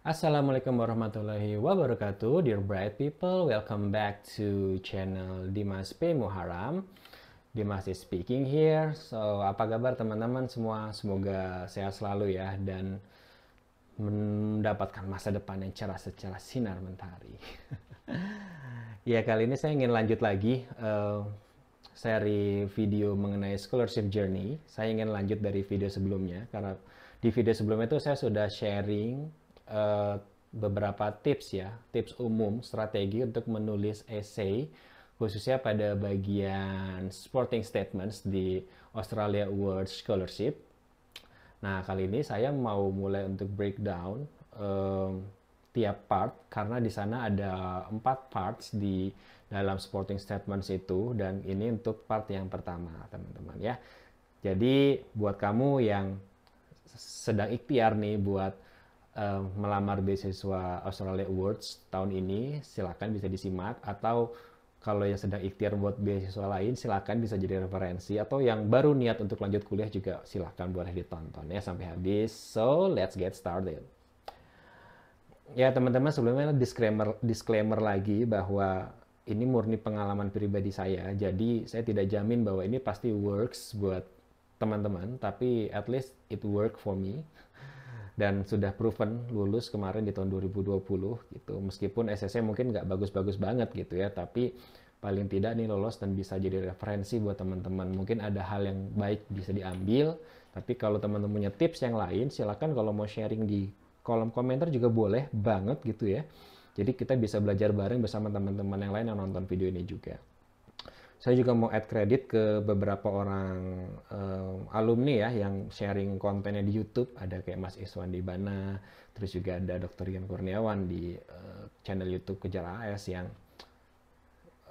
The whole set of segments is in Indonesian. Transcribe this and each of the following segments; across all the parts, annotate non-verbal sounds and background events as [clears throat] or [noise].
Assalamualaikum warahmatullahi wabarakatuh Dear bright people, welcome back to channel Dimas P. Muharam Dimas is speaking here So, apa kabar teman-teman semua? Semoga sehat selalu ya Dan mendapatkan masa depan yang cerah secara sinar mentari [laughs] Ya, kali ini saya ingin lanjut lagi uh, seri video mengenai scholarship journey Saya ingin lanjut dari video sebelumnya Karena di video sebelumnya itu saya sudah sharing Eh, beberapa tips ya, tips umum, strategi untuk menulis essay khususnya pada bagian sporting statements di Australia World Scholarship. Nah, kali ini saya mau mulai untuk breakdown um, tiap part karena di sana ada empat parts di dalam sporting statements itu dan ini untuk part yang pertama, teman-teman ya. Jadi buat kamu yang sedang ikhtiar nih buat uh, melamar beasiswa Australia Awards tahun ini, silakan bisa disimak atau kalau yang sedang ikhtiar buat beasiswa lain silakan bisa jadi referensi atau yang baru niat untuk lanjut kuliah juga silakan boleh ditonton ya sampai habis. So, let's get started. Ya, teman-teman sebelumnya disclaimer disclaimer lagi bahwa ini murni pengalaman pribadi saya. Jadi, saya tidak jamin bahwa ini pasti works buat teman-teman, tapi at least it work for me dan sudah proven lulus kemarin di tahun 2020 gitu. Meskipun SSC mungkin nggak bagus-bagus banget gitu ya, tapi paling tidak nih lolos dan bisa jadi referensi buat teman-teman. Mungkin ada hal yang baik bisa diambil, tapi kalau teman-teman punya tips yang lain, silahkan kalau mau sharing di kolom komentar juga boleh banget gitu ya. Jadi kita bisa belajar bareng bersama teman-teman yang lain yang nonton video ini juga saya juga mau add kredit ke beberapa orang um, alumni ya yang sharing kontennya di YouTube ada kayak Mas Iswan di Bana, terus juga ada Dr. Ian Kurniawan di uh, channel YouTube Kejar AS yang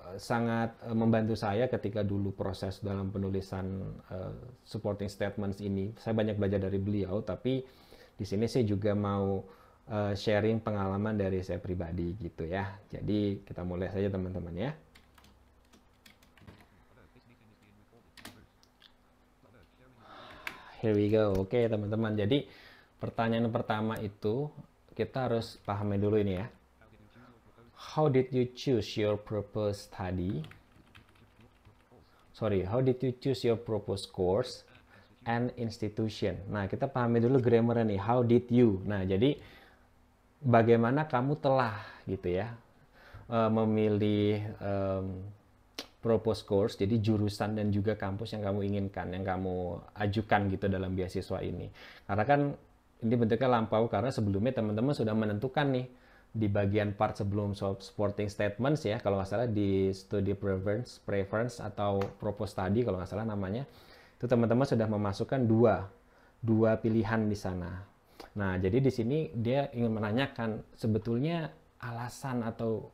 eh, sangat membantu saya ketika dulu proses dalam penulisan uh, supporting statements ini saya banyak belajar dari beliau tapi di sini saya juga mau uh, sharing pengalaman dari saya pribadi gitu ya jadi kita mulai saja teman-teman ya here we go. Oke, teman-teman. Jadi, pertanyaan pertama itu kita harus pahami dulu ini ya. How did you choose your purpose study? Sorry, how did you choose your purpose course and institution? Nah, kita pahami dulu grammarnya nih. How did you? Nah, jadi bagaimana kamu telah gitu ya eh, memilih um, propose course, jadi jurusan dan juga kampus yang kamu inginkan, yang kamu ajukan gitu dalam beasiswa ini. Karena kan ini bentuknya lampau karena sebelumnya teman-teman sudah menentukan nih di bagian part sebelum supporting statements ya kalau nggak salah di study preference preference atau propose tadi kalau nggak salah namanya itu teman-teman sudah memasukkan dua dua pilihan di sana nah jadi di sini dia ingin menanyakan sebetulnya alasan atau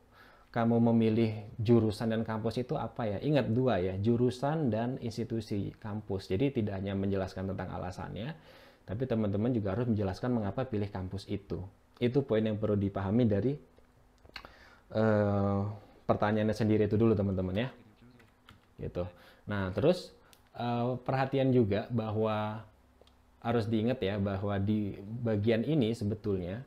kamu memilih jurusan dan kampus itu apa ya? Ingat dua ya, jurusan dan institusi kampus. Jadi tidak hanya menjelaskan tentang alasannya, tapi teman-teman juga harus menjelaskan mengapa pilih kampus itu. Itu poin yang perlu dipahami dari uh, pertanyaannya sendiri itu dulu teman-teman ya. Gitu. Nah terus uh, perhatian juga bahwa harus diingat ya bahwa di bagian ini sebetulnya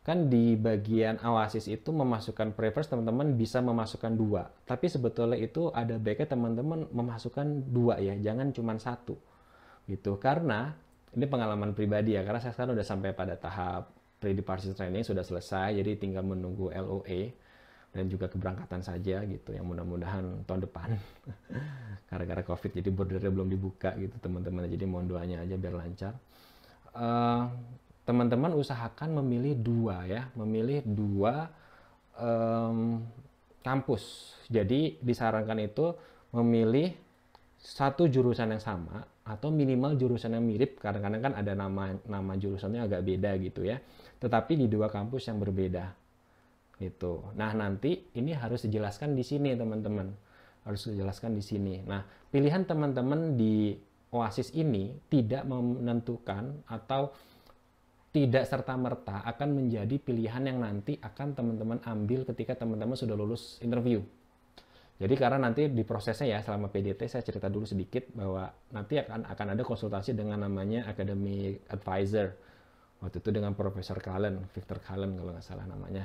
kan di bagian awasis itu memasukkan preverse teman-teman bisa memasukkan dua tapi sebetulnya itu ada baiknya teman-teman memasukkan dua ya jangan cuma satu gitu karena ini pengalaman pribadi ya karena saya sekarang udah sampai pada tahap pre-departure training sudah selesai jadi tinggal menunggu LOA e dan juga keberangkatan saja gitu yang mudah-mudahan tahun depan [laughs] gara-gara covid jadi bordernya belum dibuka gitu teman-teman jadi mohon doanya aja biar lancar uh, teman-teman usahakan memilih dua ya, memilih dua um, kampus. Jadi disarankan itu memilih satu jurusan yang sama atau minimal jurusan yang mirip. Kadang-kadang kan ada nama nama jurusannya agak beda gitu ya. Tetapi di dua kampus yang berbeda itu Nah nanti ini harus dijelaskan di sini teman-teman, harus dijelaskan di sini. Nah pilihan teman-teman di Oasis ini tidak menentukan atau tidak serta-merta akan menjadi pilihan yang nanti akan teman-teman ambil ketika teman-teman sudah lulus interview. Jadi karena nanti di prosesnya ya selama PDT saya cerita dulu sedikit bahwa nanti akan akan ada konsultasi dengan namanya academic advisor. Waktu itu dengan Profesor Kalen, Victor Kalen kalau nggak salah namanya.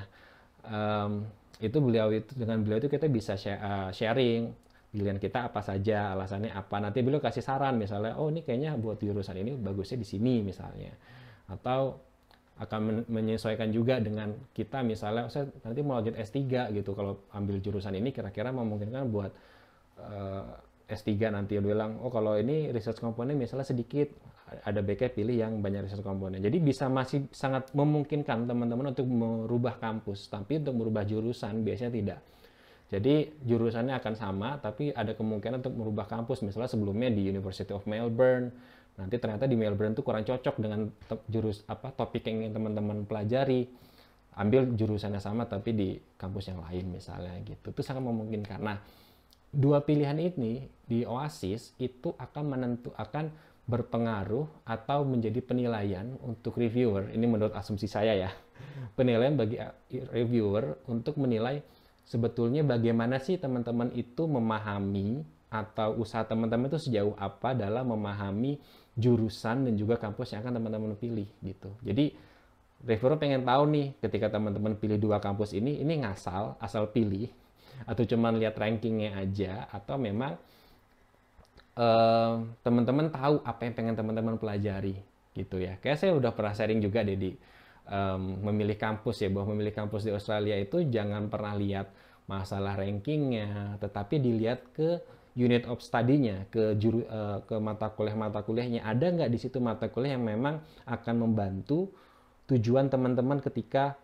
Um, itu beliau itu dengan beliau itu kita bisa eh, sharing pilihan kita apa saja, alasannya apa. Nanti beliau kasih saran misalnya, oh ini kayaknya buat jurusan ini bagusnya di sini misalnya atau akan menyesuaikan juga dengan kita misalnya saya nanti mau lanjut S3 gitu kalau ambil jurusan ini kira-kira memungkinkan buat uh, eh, S3 nanti bilang oh kalau ini research komponen misalnya sedikit ada BK pilih yang banyak research komponen jadi bisa masih sangat memungkinkan teman-teman untuk merubah kampus tapi untuk merubah jurusan biasanya tidak jadi jurusannya akan sama, tapi ada kemungkinan untuk merubah kampus. Misalnya sebelumnya di University of Melbourne, nanti ternyata di Melbourne tuh kurang cocok dengan jurus apa topik yang ingin teman-teman pelajari ambil jurusannya sama tapi di kampus yang lain misalnya gitu itu sangat memungkinkan nah dua pilihan ini di Oasis itu akan menentu akan berpengaruh atau menjadi penilaian untuk reviewer ini menurut asumsi saya ya [laughs] penilaian bagi eh, reviewer untuk menilai sebetulnya bagaimana sih teman-teman itu memahami atau usaha teman-teman itu sejauh apa dalam memahami jurusan dan juga kampus yang akan teman-teman pilih gitu. Jadi Revero pengen tahu nih ketika teman-teman pilih dua kampus ini, ini ngasal, asal pilih atau cuman lihat rankingnya aja atau memang eh, teman-teman uh, tahu apa yang pengen teman-teman pelajari gitu ya. Kayak saya udah pernah sharing juga deh um, memilih kampus ya bahwa memilih kampus di Australia itu jangan pernah lihat masalah rankingnya, tetapi dilihat ke unit of study-nya ke juru, uh, ke mata kuliah mata kuliahnya ada nggak di situ mata kuliah yang memang akan membantu tujuan teman-teman ketika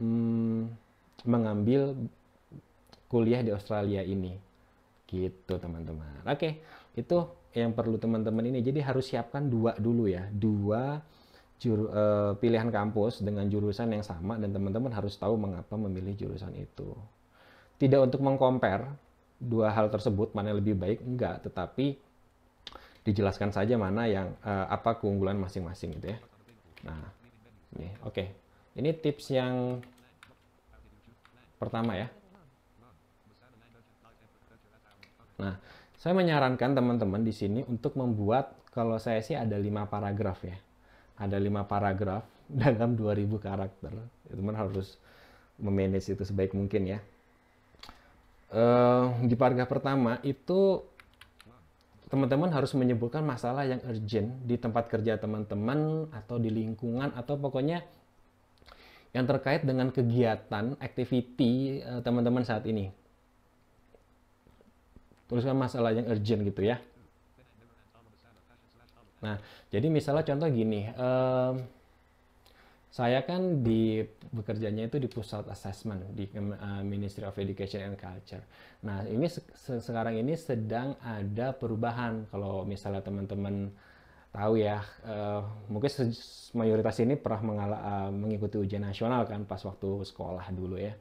hmm, mengambil kuliah di Australia ini gitu teman-teman oke okay. itu yang perlu teman-teman ini jadi harus siapkan dua dulu ya dua juru, uh, pilihan kampus dengan jurusan yang sama dan teman-teman harus tahu mengapa memilih jurusan itu tidak untuk mengkompar dua hal tersebut mana yang lebih baik enggak tetapi dijelaskan saja mana yang uh, apa keunggulan masing-masing gitu ya nah ini oke okay. ini tips yang pertama ya nah saya menyarankan teman-teman di sini untuk membuat kalau saya sih ada lima paragraf ya ada lima paragraf [laughs] dalam 2000 karakter teman harus memanage itu sebaik mungkin ya Eh, di paragraf pertama itu teman-teman harus menyebutkan masalah yang urgent di tempat kerja teman-teman atau di lingkungan atau pokoknya yang terkait dengan kegiatan, activity eh, teman-teman saat ini. Tuliskan masalah yang urgent gitu ya. Nah, jadi misalnya contoh gini, uh, saya kan di bekerjanya itu di pusat assessment di uh, Ministry of Education and Culture. Nah, ini se sekarang ini sedang ada perubahan kalau misalnya teman-teman tahu ya, uh, mungkin mayoritas ini pernah mengala uh, mengikuti ujian nasional kan pas waktu sekolah dulu ya.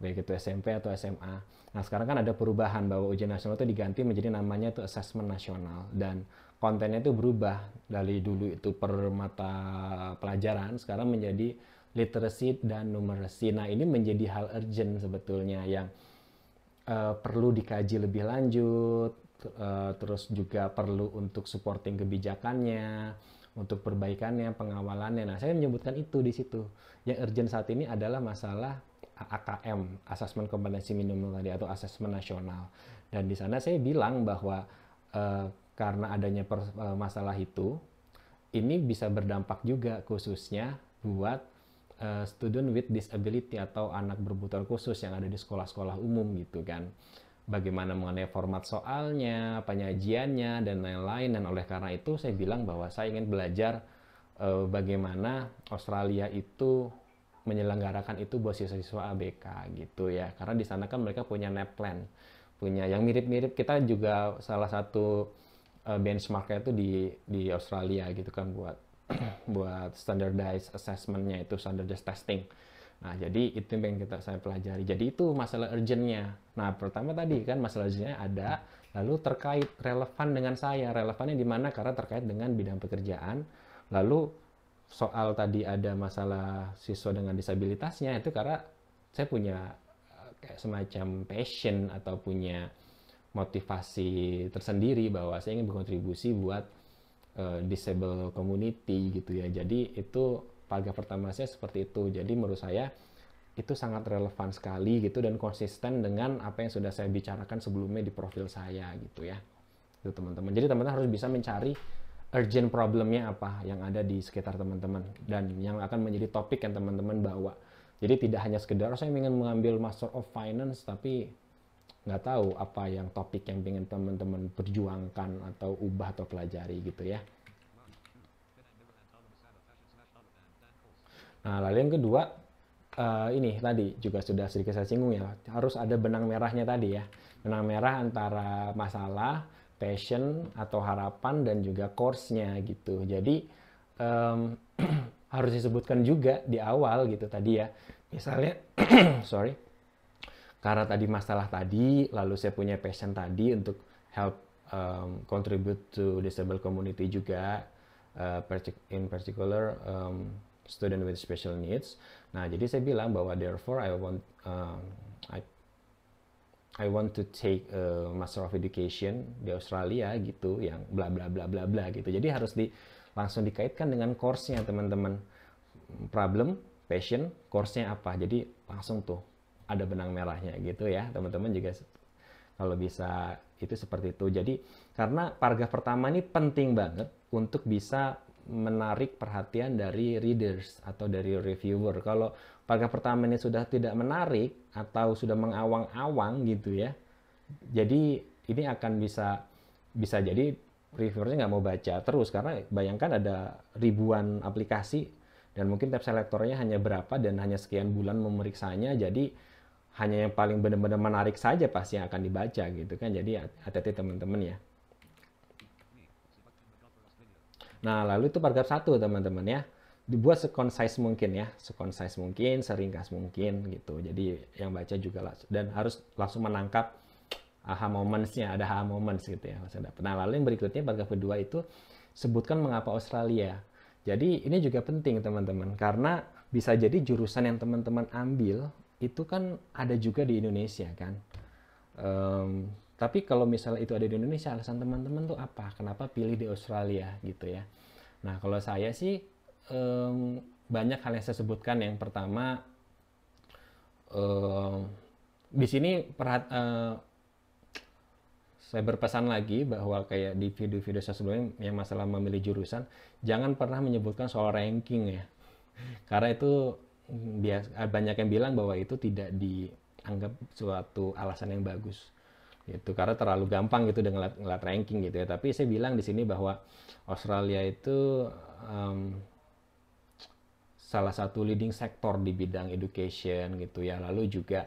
Baik itu SMP atau SMA. Nah, sekarang kan ada perubahan bahwa ujian nasional itu diganti menjadi namanya itu assessment nasional dan kontennya itu berubah dari dulu itu per mata pelajaran sekarang menjadi literasi dan numerasi Nah ini menjadi hal urgent sebetulnya yang uh, perlu dikaji lebih lanjut, uh, terus juga perlu untuk supporting kebijakannya, untuk perbaikannya, pengawalannya. Nah saya menyebutkan itu di situ. Yang urgent saat ini adalah masalah AKM, asesmen kompetensi Minimum tadi atau asesmen nasional. Dan di sana saya bilang bahwa uh, karena adanya e, masalah itu, ini bisa berdampak juga khususnya buat uh, student with disability atau anak berbutuhan khusus yang ada di sekolah-sekolah umum gitu kan. Bagaimana mengenai format soalnya, penyajiannya, dan lain-lain. Dan oleh karena itu saya bilang bahwa saya ingin belajar uh, bagaimana Australia itu menyelenggarakan itu buat siswa-siswa ABK gitu ya. Karena di sana kan mereka punya plan. punya yang mirip-mirip. Kita juga salah satu uh, benchmarknya itu di di Australia gitu kan buat [clears throat] buat standardized assessmentnya itu standardized testing. Nah, jadi itu yang pengen kita saya pelajari. Jadi itu masalah urgentnya. Nah, pertama tadi kan masalah urgentnya ada, lalu terkait relevan dengan saya. Relevannya di mana? Karena terkait dengan bidang pekerjaan. Lalu soal tadi ada masalah siswa dengan disabilitasnya itu karena saya punya eh, kayak semacam passion atau punya motivasi tersendiri bahwa saya ingin berkontribusi buat uh, disable community gitu ya. Jadi itu paragraf pertama saya seperti itu. Jadi menurut saya itu sangat relevan sekali gitu dan konsisten dengan apa yang sudah saya bicarakan sebelumnya di profil saya gitu ya. Itu teman-teman. Jadi teman-teman harus bisa mencari urgent problemnya apa yang ada di sekitar teman-teman dan yang akan menjadi topik yang teman-teman bawa. Jadi tidak hanya sekedar oh, saya ingin mengambil Master of Finance tapi nggak tahu apa yang topik yang pengen teman-teman perjuangkan atau ubah atau pelajari gitu ya. Nah, lalu yang kedua, uh, ini tadi juga sudah sedikit saya singgung ya, harus ada benang merahnya tadi ya. Benang merah antara masalah, passion atau harapan dan juga course-nya gitu. Jadi um, [clears throat] harus disebutkan juga di awal gitu tadi ya. Misalnya [clears throat] sorry karena tadi masalah tadi, lalu saya punya passion tadi untuk help um, contribute to disabled community juga, uh, in particular um, student with special needs. Nah, jadi saya bilang bahwa therefore I want um, I I want to take a Master of Education di Australia gitu, yang bla bla bla bla bla gitu. Jadi harus di langsung dikaitkan dengan course-nya teman-teman. Problem, passion, course-nya apa. Jadi langsung tuh ada benang merahnya gitu ya teman-teman juga kalau bisa itu seperti itu jadi karena paragraf pertama ini penting banget untuk bisa menarik perhatian dari readers atau dari reviewer kalau paragraf pertama ini sudah tidak menarik atau sudah mengawang-awang gitu ya jadi ini akan bisa bisa jadi reviewernya nggak mau baca terus karena bayangkan ada ribuan aplikasi dan mungkin tab selektornya hanya berapa dan hanya sekian bulan memeriksanya jadi hanya yang paling benar-benar menarik saja pasti yang akan dibaca gitu kan. Jadi ya, hati-hati teman-teman ya. Nah, lalu itu paragraf satu teman-teman ya. Dibuat se mungkin ya, se mungkin, seringkas mungkin gitu. Jadi yang baca juga langsung, dan harus langsung menangkap aha momentsnya, ada aha moments gitu ya. Nah, lalu yang berikutnya paragraf kedua itu sebutkan mengapa Australia. Jadi ini juga penting teman-teman karena bisa jadi jurusan yang teman-teman ambil itu kan ada juga di Indonesia kan. Um, tapi kalau misalnya itu ada di Indonesia, alasan teman-teman tuh apa? Kenapa pilih di Australia gitu ya? Nah kalau saya sih um, banyak hal yang saya sebutkan. Yang pertama um, di sini perhat, uh, saya berpesan lagi bahwa kayak di video-video saya sebelumnya yang masalah memilih jurusan, jangan pernah menyebutkan soal ranking ya, [laughs] karena itu biasa eh, banyak yang bilang bahwa itu tidak dianggap suatu alasan yang bagus gitu karena terlalu gampang gitu dengan ngeliat, ngeliat ranking gitu ya tapi saya bilang di sini bahwa Australia itu um, salah satu leading sektor di bidang education gitu ya lalu juga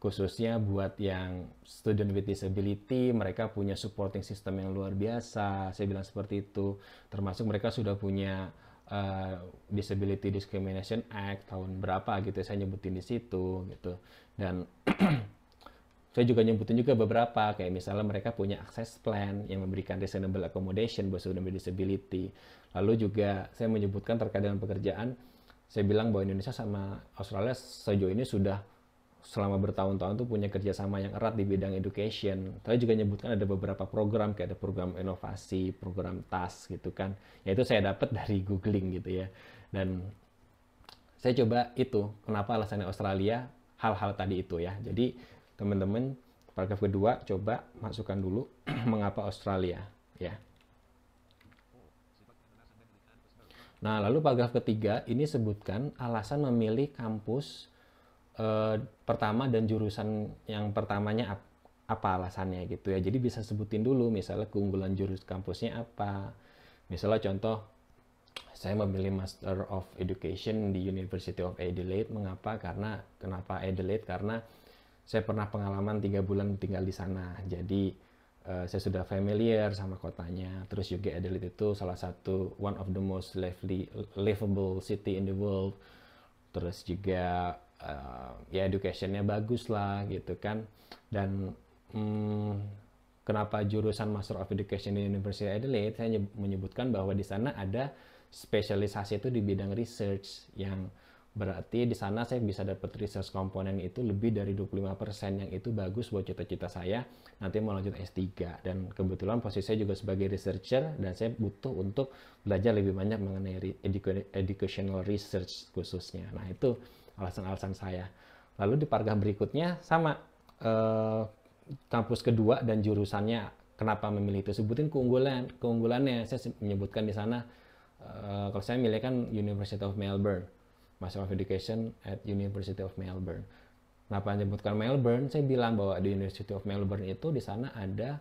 khususnya buat yang student with disability mereka punya supporting system yang luar biasa saya bilang seperti itu termasuk mereka sudah punya uh, Disability Discrimination Act tahun berapa gitu saya nyebutin di situ gitu dan [clears throat] saya juga nyebutin juga beberapa kayak misalnya mereka punya access plan yang memberikan reasonable accommodation buat student disability lalu juga saya menyebutkan terkait dengan pekerjaan saya bilang bahwa Indonesia sama Australia sejauh ini sudah selama bertahun-tahun tuh punya kerjasama yang erat di bidang education. Tapi juga nyebutkan ada beberapa program kayak ada program inovasi, program TAS gitu kan. Ya itu saya dapat dari googling gitu ya. Dan saya coba itu kenapa alasannya Australia hal-hal tadi itu ya. Jadi teman-teman paragraf kedua coba masukkan dulu [clears throat] mengapa Australia ya. Nah, lalu paragraf ketiga ini sebutkan alasan memilih kampus eh, pertama dan jurusan yang pertamanya ap apa alasannya gitu ya. Jadi bisa sebutin dulu misalnya keunggulan jurus kampusnya apa. Misalnya contoh saya memilih Master of Education di University of Adelaide. Mengapa? Karena kenapa Adelaide? Karena saya pernah pengalaman tiga bulan tinggal di sana. Jadi uh, saya sudah familiar sama kotanya. Terus juga Adelaide itu salah satu one of the most lively, livable city in the world. Terus juga uh, ya educationnya bagus lah gitu kan dan hmm, kenapa jurusan Master of Education di University of Adelaide saya menyebutkan bahwa di sana ada spesialisasi itu di bidang research yang berarti di sana saya bisa dapat research komponen itu lebih dari 25% yang itu bagus buat cita-cita saya nanti mau lanjut S3 dan kebetulan posisi saya juga sebagai researcher dan saya butuh untuk belajar lebih banyak mengenai educational research khususnya nah itu alasan-alasan saya. Lalu di paragraf berikutnya sama eh, kampus kedua dan jurusannya kenapa memilih itu sebutin keunggulan keunggulannya saya menyebutkan di sana eh, kalau saya milih kan University of Melbourne Master of Education at University of Melbourne. Kenapa menyebutkan Melbourne? Saya bilang bahwa di University of Melbourne itu di sana ada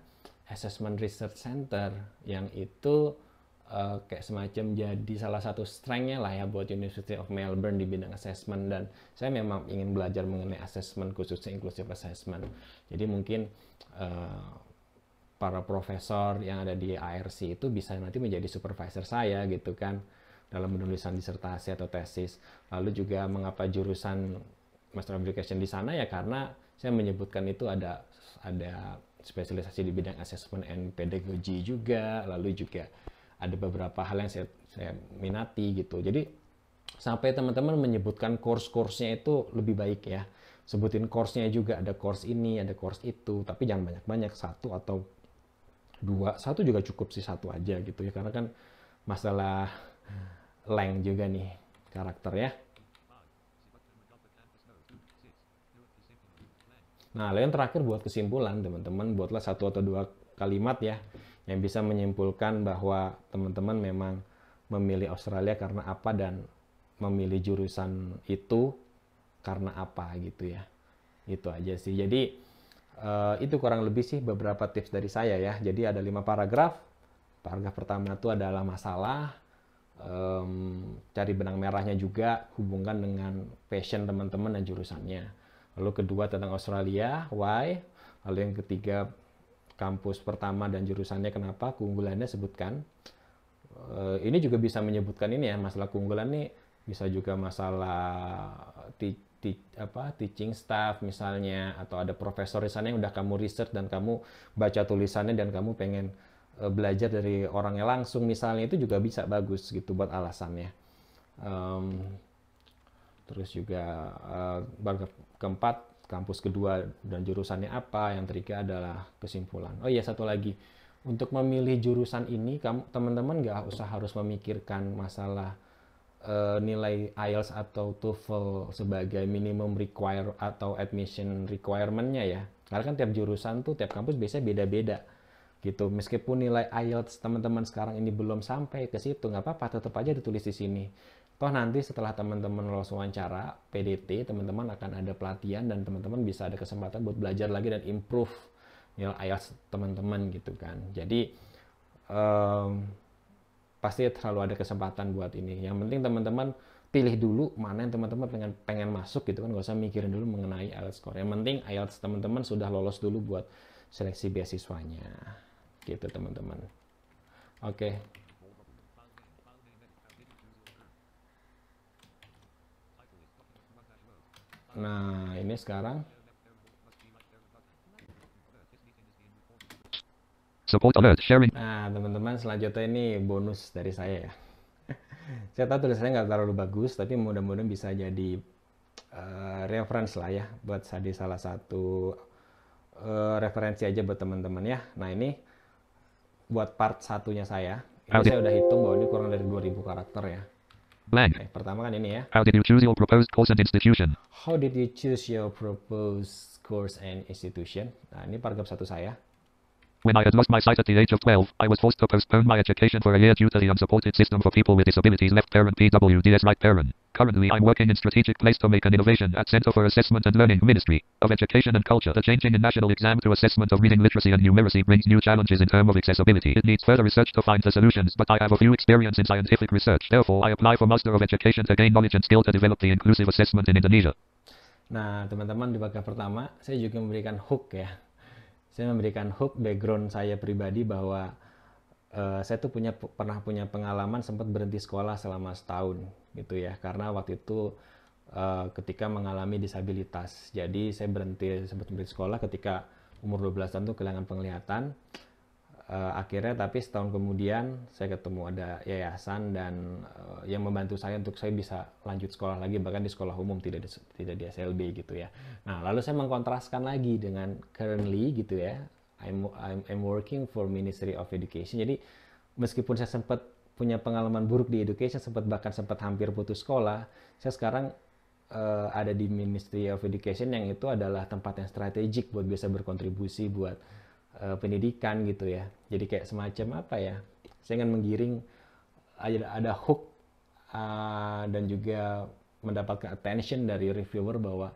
Assessment Research Center yang itu uh, kayak semacam jadi salah satu strengthnya lah ya buat University of Melbourne di bidang assessment dan saya memang ingin belajar mengenai assessment khususnya inclusive assessment. Jadi mungkin uh, para profesor yang ada di ARC itu bisa nanti menjadi supervisor saya gitu kan dalam penulisan disertasi atau tesis. Lalu juga mengapa jurusan Master Application di sana ya karena saya menyebutkan itu ada ada spesialisasi di bidang assessment and pedagogy juga, lalu juga ada beberapa hal yang saya, saya minati gitu. Jadi sampai teman-teman menyebutkan course-course-nya itu lebih baik ya. Sebutin course-nya juga ada course ini, ada course itu, tapi jangan banyak-banyak satu atau dua. Satu juga cukup sih satu aja gitu ya karena kan masalah leng juga nih karakter ya. Nah, yang terakhir buat kesimpulan, teman-teman, buatlah satu atau dua kalimat ya yang bisa menyimpulkan bahwa teman-teman memang memilih Australia karena apa dan memilih jurusan itu karena apa gitu ya. Itu aja sih. Jadi uh, itu kurang lebih sih beberapa tips dari saya ya. Jadi ada lima paragraf. Paragraf pertama itu adalah masalah. Um, cari benang merahnya juga hubungkan dengan passion teman-teman dan jurusannya. Lalu kedua tentang Australia, why. Lalu yang ketiga kampus pertama dan jurusannya kenapa, keunggulannya sebutkan. uh, ini juga bisa menyebutkan ini ya, masalah keunggulan nih bisa juga masalah ti, ti, apa, teaching staff misalnya, atau ada profesor di sana yang udah kamu research dan kamu baca tulisannya dan kamu pengen uh, belajar dari orangnya langsung misalnya, itu juga bisa bagus gitu buat alasannya. Um, terus juga uh, keempat kampus kedua dan jurusannya apa, yang terikat adalah kesimpulan. Oh iya, satu lagi. Untuk memilih jurusan ini, kamu teman-teman nggak usah harus memikirkan masalah uh, nilai IELTS atau TOEFL sebagai minimum require atau admission requirementnya ya. Karena kan tiap jurusan tuh, tiap kampus biasanya beda-beda gitu. Meskipun nilai IELTS teman-teman sekarang ini belum sampai ke situ, nggak apa-apa, tetap aja ditulis di sini. Toh nanti setelah teman-teman lolos wawancara PDT, teman-teman akan ada pelatihan dan teman-teman bisa ada kesempatan buat belajar lagi dan improve nilai IELTS teman-teman gitu kan. Jadi um, pasti terlalu ada kesempatan buat ini. Yang penting teman-teman pilih dulu mana yang teman-teman pengen pengen masuk gitu kan gak usah mikirin dulu mengenai IELTS score yang penting IELTS teman-teman sudah lolos dulu buat seleksi beasiswanya gitu teman-teman oke okay. Nah, ini sekarang. Support alert sharing. Nah, teman-teman, selanjutnya ini bonus dari saya ya. [laughs] saya tahu tulisannya nggak terlalu bagus, tapi mudah-mudahan bisa jadi uh, reference lah ya buat jadi salah satu uh, referensi aja buat teman-teman ya. Nah, ini buat part satunya saya. Ini saya udah hitung bahwa ini kurang dari 2000 karakter ya. Blank. Okay, eh, pertama kan ini ya. How did you choose your proposed course and institution? How did you choose your proposed course and institution? Nah, ini paragraf satu saya. When I had lost my sight at the age of 12, I was forced to postpone my education for a year due to the unsupported system for people with disabilities left parent PWDS right parent. Currently I'm working in strategic place to make an innovation at Center for Assessment and Learning Ministry of Education and Culture. The changing in national exam to assessment of reading literacy and numeracy brings new challenges in terms of accessibility. It needs further research to find the solutions, but I have a few experience in scientific research. Therefore, I apply for Master of Education to gain knowledge and skill to develop the inclusive assessment in Indonesia. Nah, teman-teman di bagian pertama saya juga memberikan hook ya saya memberikan hook background saya pribadi bahwa uh, saya tuh punya pernah punya pengalaman sempat berhenti sekolah selama setahun gitu ya karena waktu itu uh, ketika mengalami disabilitas jadi saya berhenti sempat berhenti sekolah ketika umur 12 tahun tuh kehilangan penglihatan uh, akhirnya tapi setahun kemudian saya ketemu ada yayasan dan uh, yang membantu saya untuk saya bisa lanjut sekolah lagi bahkan di sekolah umum tidak di, tidak di SLB gitu ya. Nah lalu saya mengkontraskan lagi dengan currently gitu ya. I'm, I'm I'm working for Ministry of Education. Jadi meskipun saya sempat punya pengalaman buruk di education, sempat bahkan sempat hampir putus sekolah, saya sekarang uh, ada di Ministry of Education yang itu adalah tempat yang strategik buat bisa berkontribusi buat uh, pendidikan gitu ya. Jadi kayak semacam apa ya? Saya ingin menggiring ada ada hook uh, dan juga mendapatkan attention dari reviewer bahwa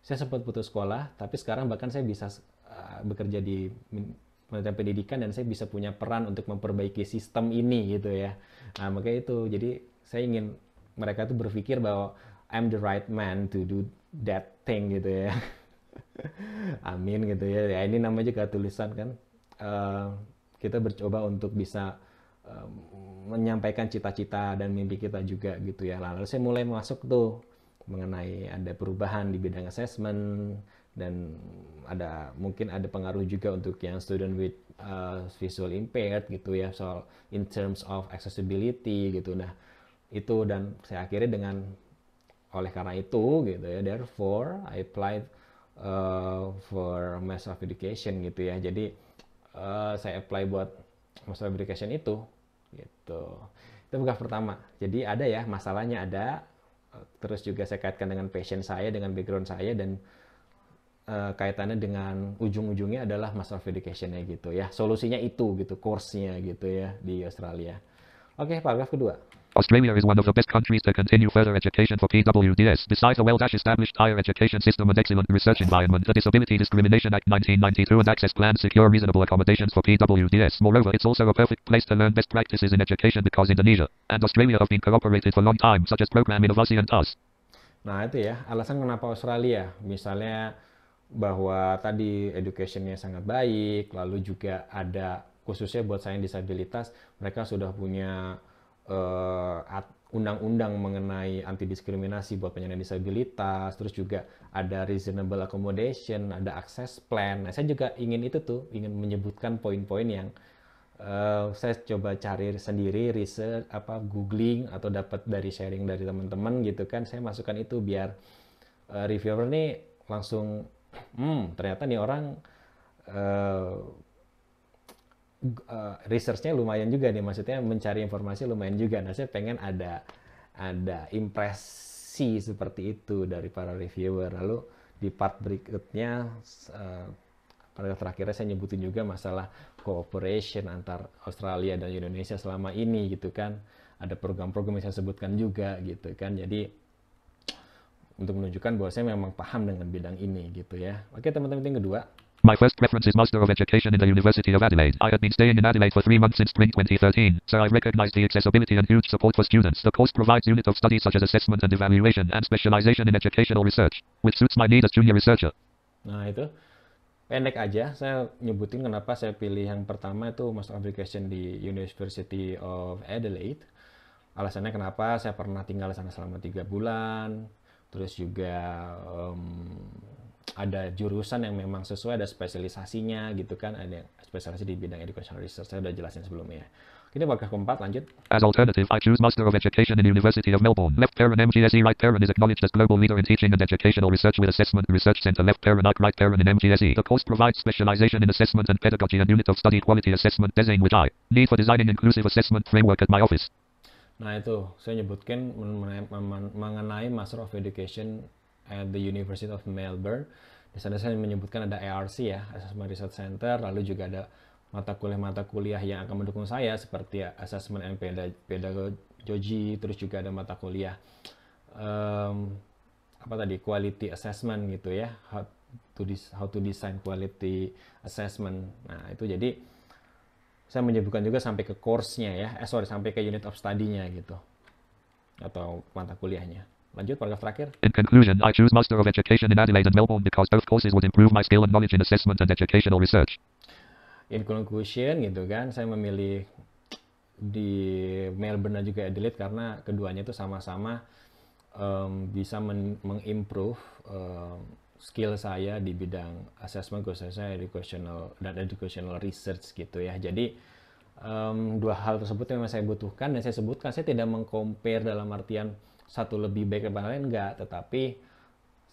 saya sempat putus sekolah, tapi sekarang bahkan saya bisa uh, bekerja di penelitian pendidikan dan saya bisa punya peran untuk memperbaiki sistem ini gitu ya. Nah, makanya itu jadi saya ingin mereka tuh berpikir bahwa I'm the right man to do that thing gitu ya. [laughs] Amin gitu ya. ya. Ini namanya tulisan kan. Uh, kita bercoba untuk bisa uh, menyampaikan cita-cita dan mimpi kita juga gitu ya. Lalu saya mulai masuk tuh mengenai ada perubahan di bidang assessment dan ada mungkin ada pengaruh juga untuk yang student with uh, visual impaired gitu ya soal in terms of accessibility gitu nah itu dan saya akhiri dengan oleh karena itu gitu ya therefore I applied uh, for mass of education gitu ya jadi uh, saya apply buat mass of education itu gitu itu bukan pertama jadi ada ya masalahnya ada terus juga saya kaitkan dengan passion saya dengan background saya dan uh, kaitannya dengan ujung-ujungnya adalah mass of education gitu ya solusinya itu gitu course-nya gitu ya di Australia oke paragraf kedua Australia is one of the best countries to continue further education for PWDS. Besides a well-established higher education system and excellent research environment, the Disability Discrimination Act 1992 and Access Plan secure reasonable accommodations for PWDS. Moreover, it's also a perfect place to learn best practices in education because Indonesia and Australia have been cooperated for a long time, such as Program Inovasi and TAS. Nah itu ya, alasan kenapa Australia, misalnya bahwa tadi educationnya sangat baik, lalu juga ada khususnya buat saya yang disabilitas, mereka sudah punya Eh, undang-undang mengenai anti diskriminasi buat penyandang disabilitas, terus juga ada reasonable accommodation, ada access plan. Nah, saya juga ingin itu tuh, ingin menyebutkan poin-poin yang uh, saya coba cari sendiri, research, apa googling atau dapat dari sharing dari teman-teman gitu kan. Saya masukkan itu biar uh, reviewer nih langsung, hmm ternyata nih orang uh, uh, researchnya lumayan juga nih maksudnya mencari informasi lumayan juga nah saya pengen ada ada impresi seperti itu dari para reviewer lalu di part berikutnya uh, eh, terakhir terakhirnya saya nyebutin juga masalah cooperation antar Australia dan Indonesia selama ini gitu kan ada program-program yang saya sebutkan juga gitu kan jadi untuk menunjukkan bahwa saya memang paham dengan bidang ini gitu ya oke teman-teman yang kedua My first preference is Master of Education in the University of Adelaide. I had been staying in Adelaide for three months since spring 2013, so I recognize the accessibility and huge support for students. The course provides units of study such as assessment and evaluation and specialization in educational research, which suits my need as junior researcher. Nah itu pendek aja saya nyebutin kenapa saya pilih yang pertama itu Master of Education di University of Adelaide alasannya kenapa saya pernah tinggal di sana selama tiga bulan terus juga um, ada jurusan yang memang sesuai, ada spesialisasinya gitu kan, ada spesialisasi di bidang educational research, saya udah jelasin sebelumnya. Ini bagian keempat, lanjut. As alternative, I choose Master of Education in University of Melbourne. Left parent MGSE, right parent is acknowledged as global leader in teaching and educational research with assessment research center. Left parent, right parent in MGSE. The course provides specialization in assessment and pedagogy and unit of study quality assessment design which I need for designing inclusive assessment framework at my office. Nah itu, saya nyebutkan mengenai Master of Education at the University of Melbourne. Di sana saya menyebutkan ada ARC ya, Assessment Research Center, lalu juga ada mata kuliah-mata kuliah yang akan mendukung saya seperti Assessment and Pedagogy, terus juga ada mata kuliah um, apa tadi Quality Assessment gitu ya, how to, how to design quality assessment. Nah itu jadi saya menyebutkan juga sampai ke course-nya ya, eh sorry sampai ke unit of study-nya gitu atau mata kuliahnya. Lanjut paragraf terakhir. In conclusion, I choose Master of Education in Adelaide and Melbourne because both courses would improve my skill and knowledge in assessment and educational research. In conclusion gitu kan, saya memilih di Melbourne dan juga Adelaide karena keduanya itu sama-sama um, bisa men mengimprove um, skill saya di bidang assessment khususnya educational dan educational research gitu ya. Jadi um, dua hal tersebut memang saya butuhkan dan saya sebutkan saya tidak mengcompare dalam artian satu lebih baik daripada lain enggak, tetapi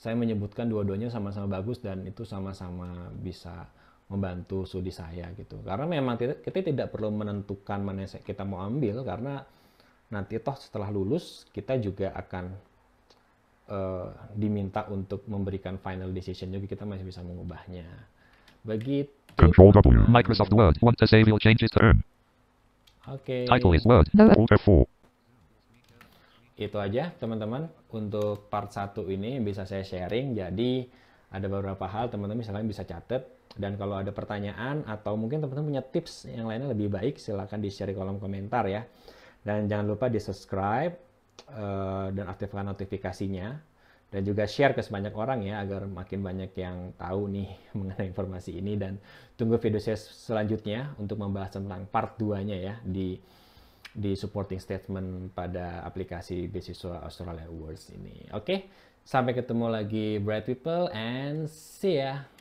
saya menyebutkan dua-duanya sama-sama bagus dan itu sama-sama bisa membantu studi saya gitu. Karena memang kita tidak perlu menentukan mana yang kita mau ambil karena nanti toh setelah lulus kita juga akan uh, diminta untuk memberikan final decision juga kita masih bisa mengubahnya. Begitu. Microsoft Word. Want to save your changes to earn. Oke. Okay. Title is Word. Alt f itu aja teman-teman untuk part 1 ini bisa saya sharing. Jadi ada beberapa hal teman-teman misalnya bisa catat. Dan kalau ada pertanyaan atau mungkin teman-teman punya tips yang lainnya lebih baik silahkan di-share di kolom komentar ya. Dan jangan lupa di-subscribe uh, dan aktifkan notifikasinya dan juga share ke sebanyak orang ya agar makin banyak yang tahu nih [laughs] mengenai informasi ini dan tunggu video saya selanjutnya untuk membahas tentang part 2-nya ya di di supporting statement pada aplikasi Beasiswa Australia Awards ini. Oke, okay? sampai ketemu lagi bright people and see ya.